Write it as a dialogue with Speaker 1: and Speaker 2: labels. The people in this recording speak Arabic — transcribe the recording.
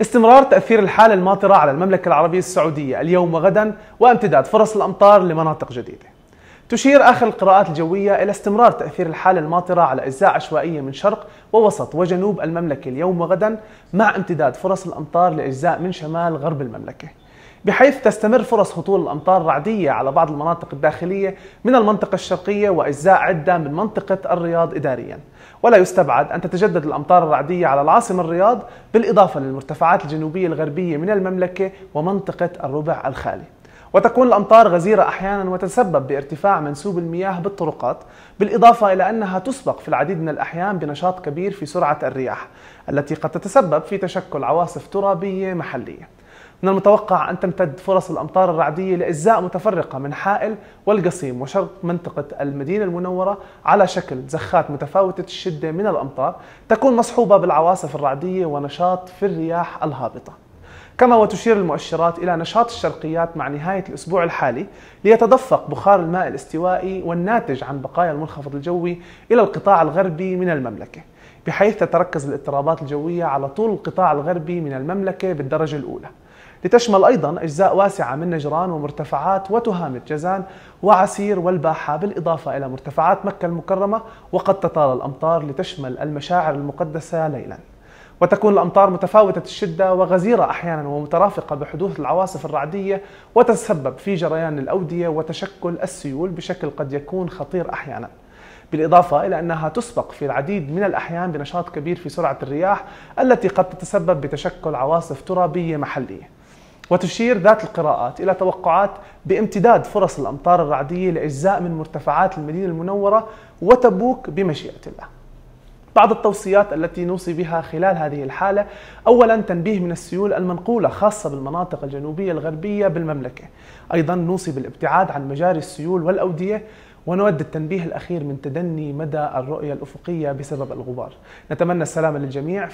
Speaker 1: استمرار تأثير الحالة الماطرة على المملكة العربية السعودية اليوم وغدا وامتداد فرص الأمطار لمناطق جديدة. تشير آخر القراءات الجوية إلى استمرار تأثير الحالة الماطرة على أجزاء عشوائية من شرق ووسط وجنوب المملكة اليوم وغدا مع امتداد فرص الأمطار لأجزاء من شمال غرب المملكة. بحيث تستمر فرص هطول الأمطار الرعديه على بعض المناطق الداخلية من المنطقة الشرقية وأجزاء عدة من منطقة الرياض إداريا ولا يستبعد أن تتجدد الأمطار الرعدية على العاصمة الرياض بالإضافة للمرتفعات الجنوبية الغربية من المملكة ومنطقة الربع الخالي وتكون الأمطار غزيرة أحيانا وتتسبب بارتفاع منسوب المياه بالطرقات بالإضافة إلى أنها تسبق في العديد من الأحيان بنشاط كبير في سرعة الرياح التي قد تتسبب في تشكل عواصف ترابية محلية من المتوقع أن تمتد فرص الأمطار الرعدية لأجزاء متفرقة من حائل والقصيم وشرق منطقة المدينة المنورة على شكل زخات متفاوتة الشدة من الأمطار تكون مصحوبة بالعواصف الرعدية ونشاط في الرياح الهابطة كما وتشير المؤشرات إلى نشاط الشرقيات مع نهاية الأسبوع الحالي ليتدفق بخار الماء الاستوائي والناتج عن بقايا المنخفض الجوي إلى القطاع الغربي من المملكة بحيث تتركز الاضطرابات الجوية على طول القطاع الغربي من المملكة بالدرجة الأولى لتشمل أيضا أجزاء واسعة من نجران ومرتفعات وتهامة جازان وعسير والباحة بالإضافة إلى مرتفعات مكة المكرمة وقد تطال الأمطار لتشمل المشاعر المقدسة ليلاً وتكون الأمطار متفاوتة الشدة وغزيرة أحيانا ومترافقة بحدوث العواصف الرعدية وتتسبب في جريان الأودية وتشكل السيول بشكل قد يكون خطير أحيانا بالإضافة إلى أنها تسبق في العديد من الأحيان بنشاط كبير في سرعة الرياح التي قد تتسبب بتشكل عواصف ترابية محلية وتشير ذات القراءات إلى توقعات بامتداد فرص الأمطار الرعدية لأجزاء من مرتفعات المدينة المنورة وتبوك بمشيئة الله بعض التوصيات التي نوصي بها خلال هذه الحالة أولا تنبيه من السيول المنقولة خاصة بالمناطق الجنوبية الغربية بالمملكة أيضا نوصي بالابتعاد عن مجاري السيول والأودية ونود التنبيه الأخير من تدني مدى الرؤية الأفقية بسبب الغبار نتمنى السلامه للجميع